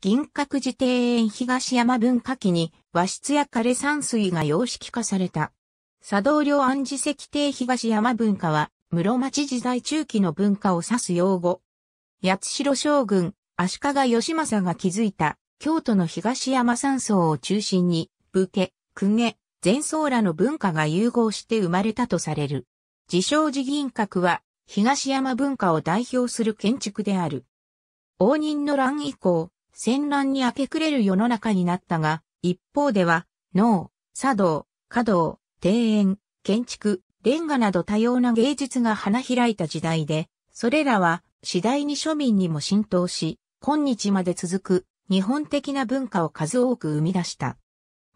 銀閣寺庭園東山文化期に和室や枯山水が様式化された。佐道領安寺石庭東山文化は室町時代中期の文化を指す用語。八代将軍、足利義政が築いた京都の東山山荘を中心に武家、公家、前僧らの文化が融合して生まれたとされる。自称寺銀閣は東山文化を代表する建築である。応仁の乱以降、戦乱に明け暮れる世の中になったが、一方では、脳茶道、華道、庭園、建築、レンガなど多様な芸術が花開いた時代で、それらは次第に庶民にも浸透し、今日まで続く日本的な文化を数多く生み出した。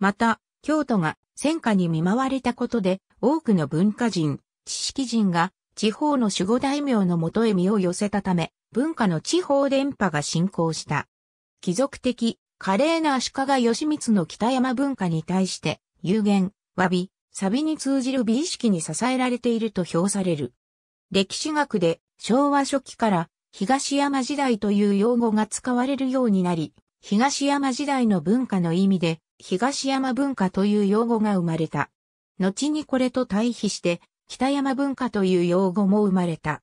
また、京都が戦火に見舞われたことで、多くの文化人、知識人が地方の守護大名のもとへ身を寄せたため、文化の地方伝播が進行した。貴族的、華麗な足利義満の北山文化に対して、有限、詫び、サビに通じる美意識に支えられていると評される。歴史学で昭和初期から東山時代という用語が使われるようになり、東山時代の文化の意味で東山文化という用語が生まれた。後にこれと対比して北山文化という用語も生まれた。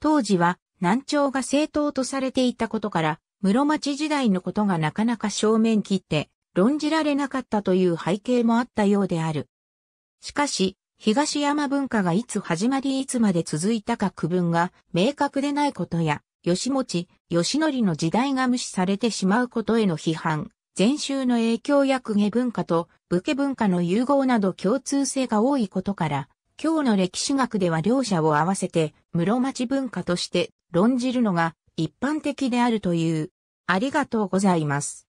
当時は南朝が正当とされていたことから室町時代のことがなかなか正面切って論じられなかったという背景もあったようである。しかし、東山文化がいつ始まりいつまで続いたか区分が明確でないことや、吉持、吉則の時代が無視されてしまうことへの批判、禅宗の影響や公家文化と武家文化の融合など共通性が多いことから、今日の歴史学では両者を合わせて室町文化として論じるのが一般的であるという。ありがとうございます。